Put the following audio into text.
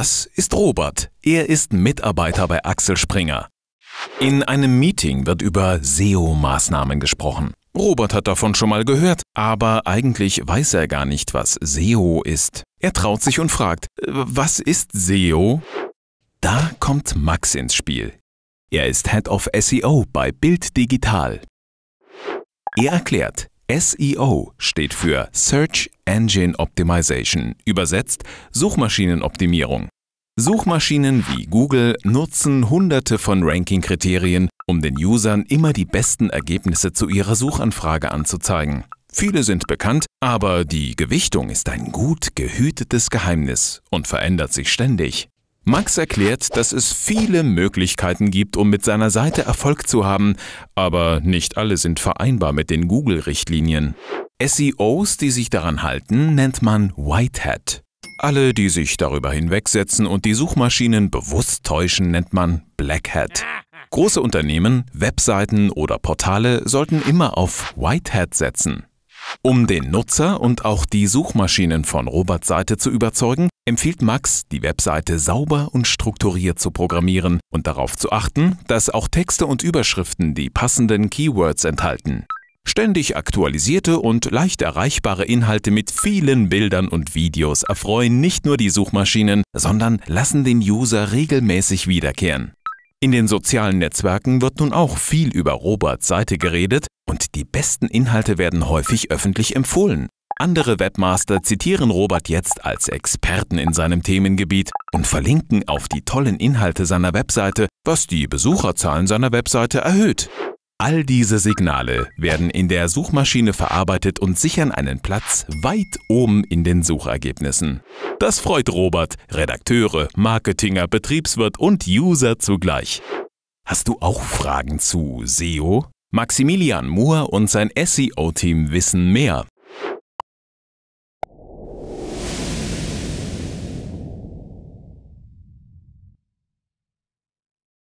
Das ist Robert. Er ist Mitarbeiter bei Axel Springer. In einem Meeting wird über SEO-Maßnahmen gesprochen. Robert hat davon schon mal gehört, aber eigentlich weiß er gar nicht, was SEO ist. Er traut sich und fragt, was ist SEO? Da kommt Max ins Spiel. Er ist Head of SEO bei Bild Digital. Er erklärt, SEO steht für Search Engine Optimization, übersetzt Suchmaschinenoptimierung. Suchmaschinen wie Google nutzen hunderte von Ranking-Kriterien, um den Usern immer die besten Ergebnisse zu ihrer Suchanfrage anzuzeigen. Viele sind bekannt, aber die Gewichtung ist ein gut gehütetes Geheimnis und verändert sich ständig. Max erklärt, dass es viele Möglichkeiten gibt, um mit seiner Seite Erfolg zu haben, aber nicht alle sind vereinbar mit den Google-Richtlinien. SEOs, die sich daran halten, nennt man Whitehead. Alle, die sich darüber hinwegsetzen und die Suchmaschinen bewusst täuschen, nennt man Black Hat. Große Unternehmen, Webseiten oder Portale sollten immer auf White Hat setzen. Um den Nutzer und auch die Suchmaschinen von Roberts Seite zu überzeugen, empfiehlt Max, die Webseite sauber und strukturiert zu programmieren und darauf zu achten, dass auch Texte und Überschriften die passenden Keywords enthalten. Ständig aktualisierte und leicht erreichbare Inhalte mit vielen Bildern und Videos erfreuen nicht nur die Suchmaschinen, sondern lassen den User regelmäßig wiederkehren. In den sozialen Netzwerken wird nun auch viel über Roberts Seite geredet und die besten Inhalte werden häufig öffentlich empfohlen. Andere Webmaster zitieren Robert jetzt als Experten in seinem Themengebiet und verlinken auf die tollen Inhalte seiner Webseite, was die Besucherzahlen seiner Webseite erhöht. All diese Signale werden in der Suchmaschine verarbeitet und sichern einen Platz weit oben in den Suchergebnissen. Das freut Robert, Redakteure, Marketinger, Betriebswirt und User zugleich. Hast du auch Fragen zu SEO? Maximilian Moore und sein SEO-Team wissen mehr.